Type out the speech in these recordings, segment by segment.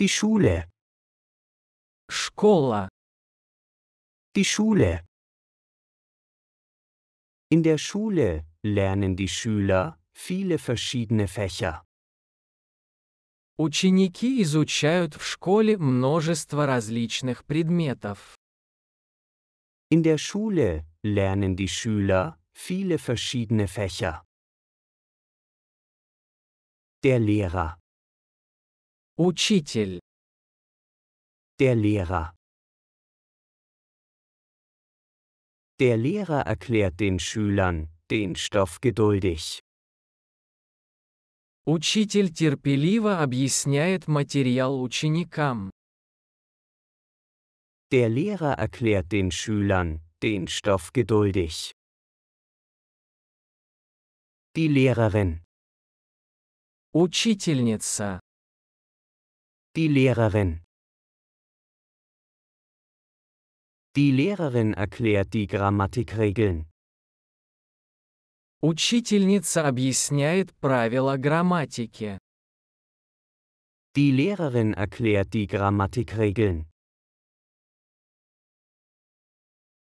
Die Schule. Школа. Die Schule. In der Schule lernen die Schüler viele verschiedene Fächer. Ученики изучают в школе множество различных предметов. In der Schule lernen die Schüler viele verschiedene Fächer. Der Lehrer. Учитель. Der Lehrer. Der Lehrer erklärt den Schülern den Stoff geduldig. Учитель терпеливо объясняет материал ученикам. Der Lehrer erklärt den Schülern den Stoff geduldig. Die Lehrerin. Учительница. Die Lehrerin Die Lehrerin erklärt die Grammatikregeln. Учительница объясняет правила грамматики. Die Lehrerin erklärt die Grammatikregeln.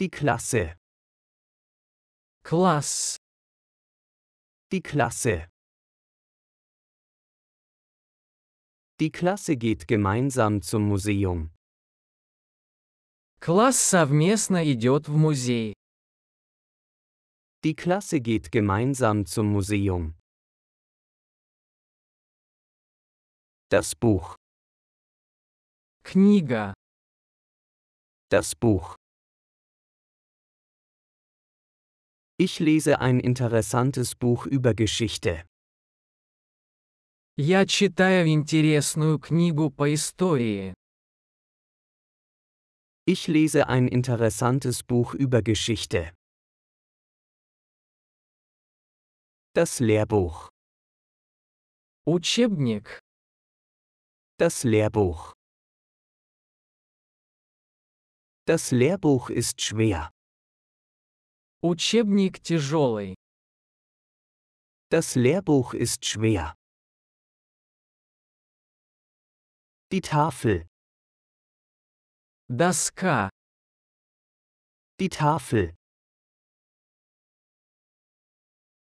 Die Klasse. Klass. Die Klasse. Die Klasse geht gemeinsam zum Museum. Класс совместно идет в музей. Die Klasse geht gemeinsam zum Museum. Das Buch. Книга. Das Buch. Ich lese ein interessantes Buch über Geschichte. Я читаю интересную книгу по истории. Ich lese ein interessantes Buch über Geschichte. Das Lehrbuch. Учебник. Das Lehrbuch. Das Lehrbuch ist schwer. Учебник тяжелый. Das Lehrbuch ist schwer. Die Tafel. Доска. Die Tafel.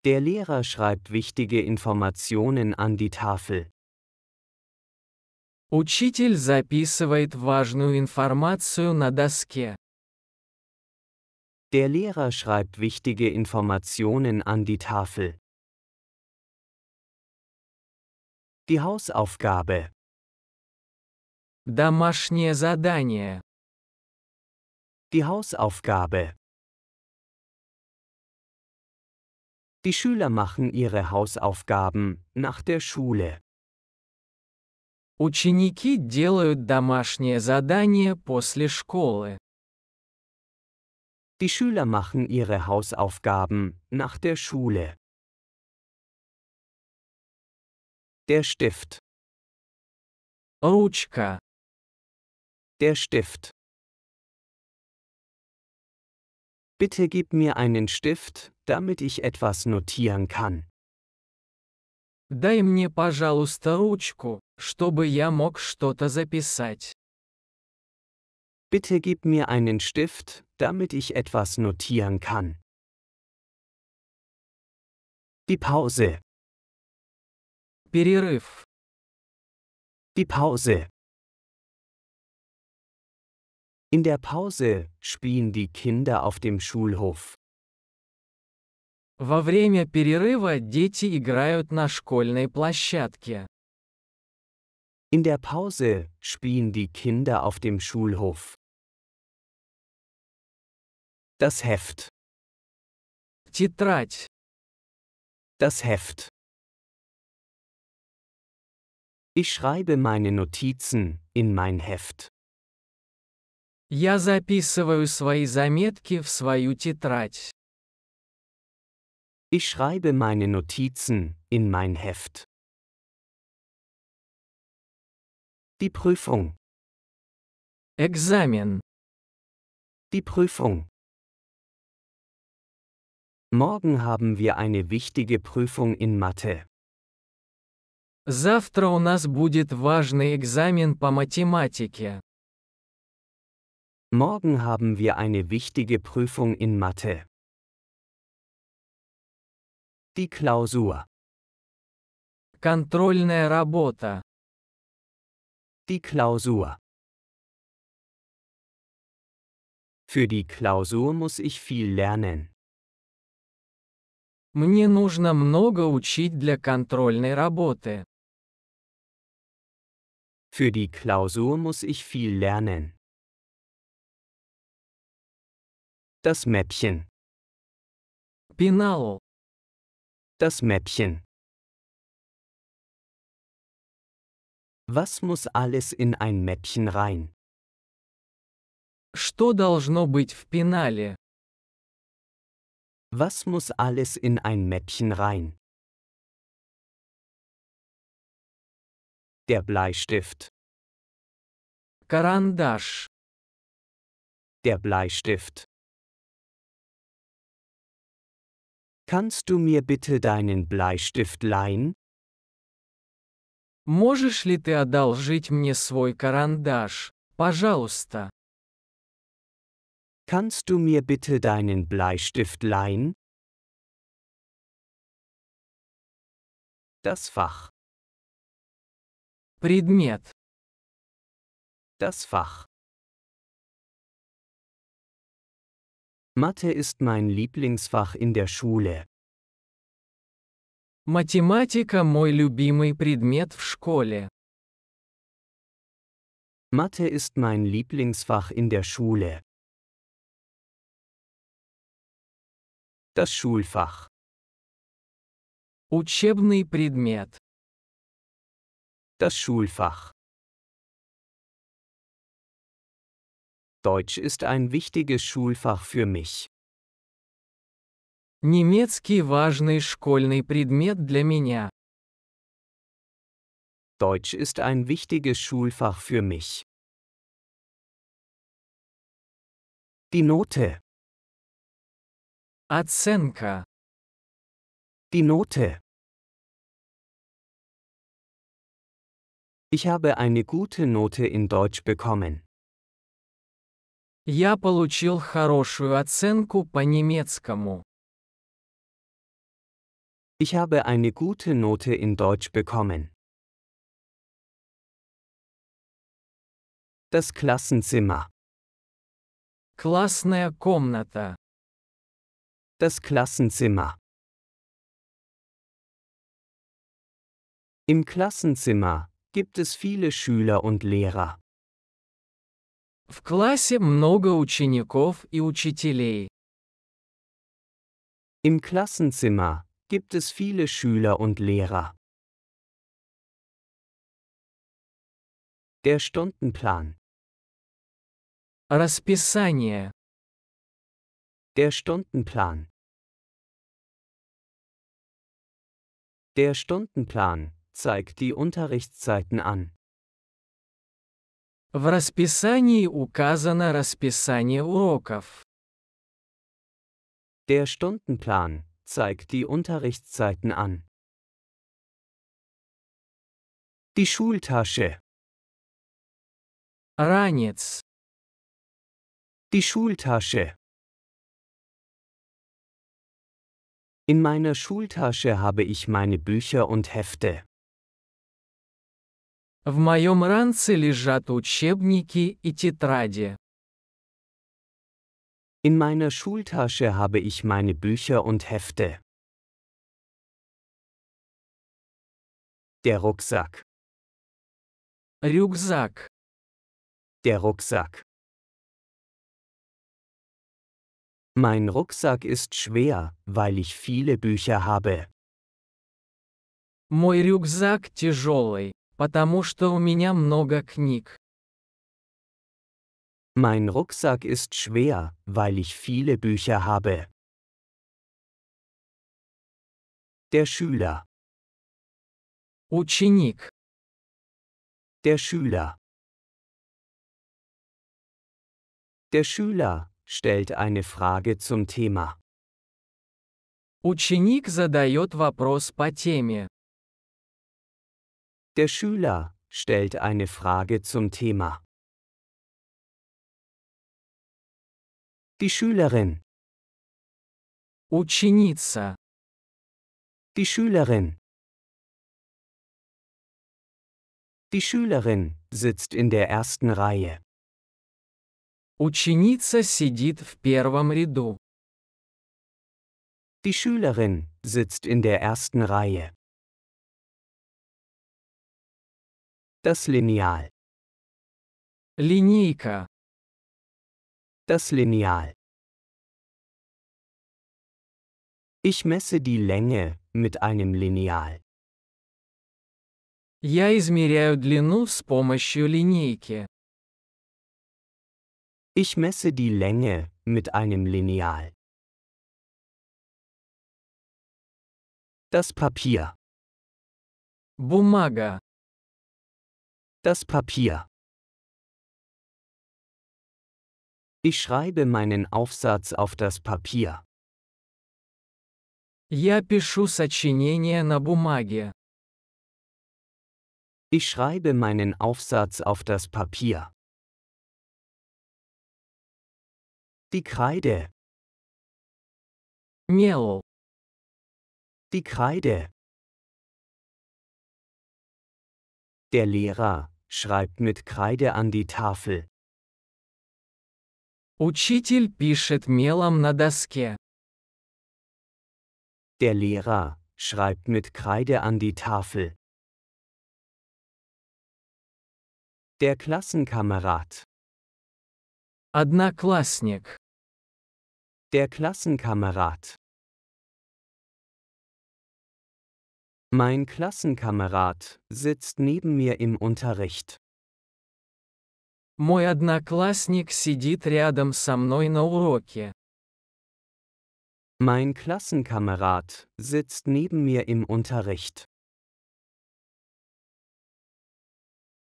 Der Lehrer schreibt wichtige Informationen an die Tafel. Учитель записывает важную информацию на доске. Der Lehrer schreibt wichtige Informationen an die Tafel. Die Hausaufgabe. Домашнее задание. Die Hausaufgabe. Die Schüler machen ihre Hausaufgaben nach der Schule. Ученики делают домашнее задание после школы. Die Schüler machen ihre Hausaufgaben nach der Schule. Der Stift. Ручка. Der Stift. Bitte gib mir einen Stift, damit ich etwas notieren kann. Дай мне, пожалуйста, ручку, чтобы я мог что-то записать. Bitte gib mir einen Stift, damit ich etwas notieren kann. Die Pause. Перерыв. Die Pause. In der Pause spielen die Kinder auf dem Schulhof. Во время перерыва дети играют на школьной площадке. In der Pause spielen die Kinder auf dem Schulhof. Das Heft. Тетрадь. Das Heft. Ich schreibe meine Notizen in mein Heft. Я записываю свои заметки в свою тетрадь. Ich schreibe meine Notizen in mein Heft. Die Prüfung. Examen. Die Prüfung. Morgen haben wir eine wichtige Prüfung in Mathe. Завтра у нас будет важный экзамен по математике. Morgen haben wir eine wichtige Prüfung in Mathe. Die Klausur. Контрольная работа. Die Klausur. Für die Klausur muss ich viel lernen. Мне нужно много учить для контрольной работы. Für die Klausur muss ich viel lernen. Das Mäppchen. Пенал. Das Mäppchen. Was muss alles in ein Mäppchen rein? Что должно быть в пенале? Was muss alles in ein Mäppchen rein? Der Bleistift. Карандаш. Der Bleistift. Kannst du mir bitte deinen Bleistift leihen? Можешь ли ты одолжить мне свой карандаш, пожалуйста? Kannst du mir bitte deinen Bleistift leihen? Das Fach. Предмет. Das Fach. Mathe ist mein Lieblingsfach in der Schule. Математика – мой любимый предмет в школе. Mathe ist mein Lieblingsfach in der Schule. Das Schulfach. Учебный предмет. Das Schulfach. Deutsch ist ein wichtiges Schulfach für mich. Немецкий важный школьный предмет для меня. Deutsch ist ein wichtiges Schulfach für mich. Die Note. Оценка. Die Note. Ich habe eine gute Note in Deutsch bekommen. Я получил хорошую оценку по немецкому. Ich habe eine gute Note in Deutsch bekommen. Das Klassenzimmer. Классная комната. Das Klassenzimmer. Im Klassenzimmer gibt es viele Schüler und Lehrer. В классе много учеников и учителей. Im Klassenzimmer gibt es viele Schüler und Lehrer. Der Stundenplan. Расписание. Der Stundenplan. Der Stundenplan zeigt die Unterrichtszeiten an. В расписании указано расписание уроков. Der Stundenplan zeigt die Unterrichtszeiten an. Die Schultasche. Ранец. Die Schultasche. In meiner Schultasche habe ich meine Bücher und Hefte. В моем ранце лежат учебники и тетради. In meiner Schultasche habe ich meine Bücher und Hefte. Der Rucksack. Rucksack. Der Rucksack. Mein Rucksack ist schwer, weil ich viele Bücher habe. Мой рюкзак тяжелый, Потому что у меня много книг. Mein Rucksack ist schwer, weil ich viele Bücher habe. Der Schüler. Ученик. Der Schüler. Der Schüler stellt eine Frage zum Thema. Ученик задает вопрос по теме. Der Schüler stellt eine Frage zum Thema. Die Schülerin. Ученица. Die Schülerin. Die Schülerin sitzt in der ersten Reihe. Ученица сидит в первом ряду. Die Schülerin sitzt in der ersten Reihe. Das Lineal. Линейка. Das Lineal. Ich messe die Länge mit einem Lineal. Я измеряю длину с помощью линейки. Ich messe die Länge mit einem Lineal. Das Papier. Бумага. Das Papier. Ich schreibe meinen Aufsatz auf das Papier. Я пишу сочинение на бумаге. Ich schreibe meinen Aufsatz auf das Papier. Die Kreide. Мел. Die Kreide. Der Lehrer. Schreibt mit Kreide an die Tafel. Учитель пишет мелом на доске. Der Lehrer schreibt mit Kreide an die Tafel. Der Klassenkamerad. Одноклассник. Der Klassenkamerad. Mein Klassenkamerad sitzt neben mir im Unterricht. Мой одноклассник сидит рядом со мной на уроке. Mein Klassenkamerad sitzt neben mir im Unterricht.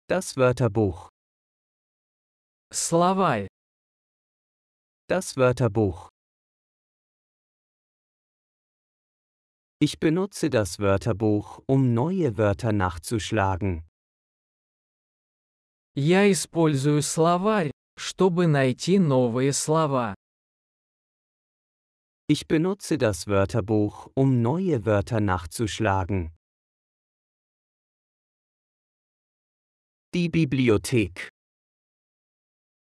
Das Wörterbuch. Словарь. Das Wörterbuch. Ich benutze das Wörterbuch, um neue Wörter nachzuschlagen. Я использую словарь, чтобы найти новые слова. Ich benutze das Wörterbuch, um neue Wörter nachzuschlagen. Die Bibliothek.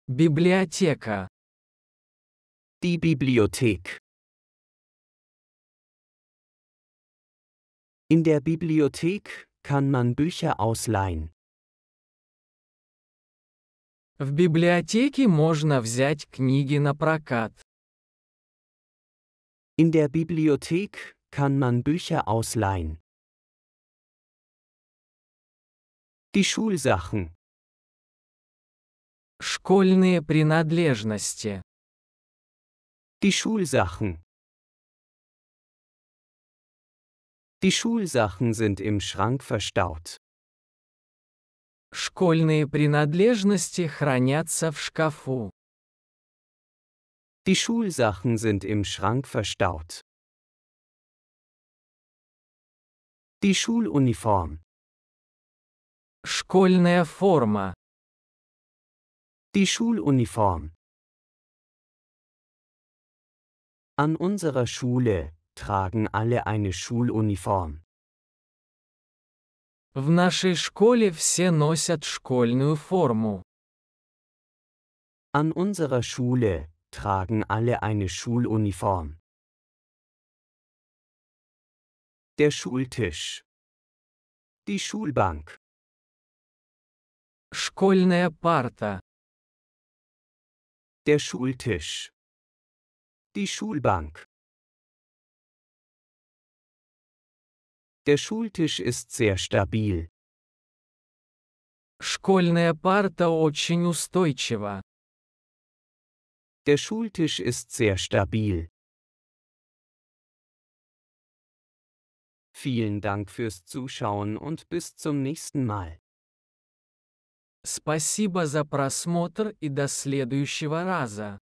Библиотека. Die Bibliothek. In der Bibliothek kann man Bücher ausleihen. В библиотеке можно взять книги на прокат. In der Bibliothek kann man Bücher ausleihen. Die Schulsachen. Школьные принадлежности. Die Schulsachen. Die Schulsachen sind im Schrank verstaut. Школьные принадлежности хранятся в шкафу. Die Schulsachen sind im Schrank verstaut. Die Schuluniform. Школьная форма. Die Schuluniform. An unserer Schule tragen alle eine Schuluniform. В нашей школе все носят школьную форму. An unserer Schule tragen alle eine Schuluniform. Der Schultisch. Die Schulbank. Школьная парта. Der Schultisch. Die Schulbank. Der Schultisch ist sehr stabil. Школьная парта очень устойчива. Der Schultisch ist sehr stabil. Vielen Dank fürs Zuschauen und bis zum nächsten Mal. Спасибо за просмотр и до следующего раза.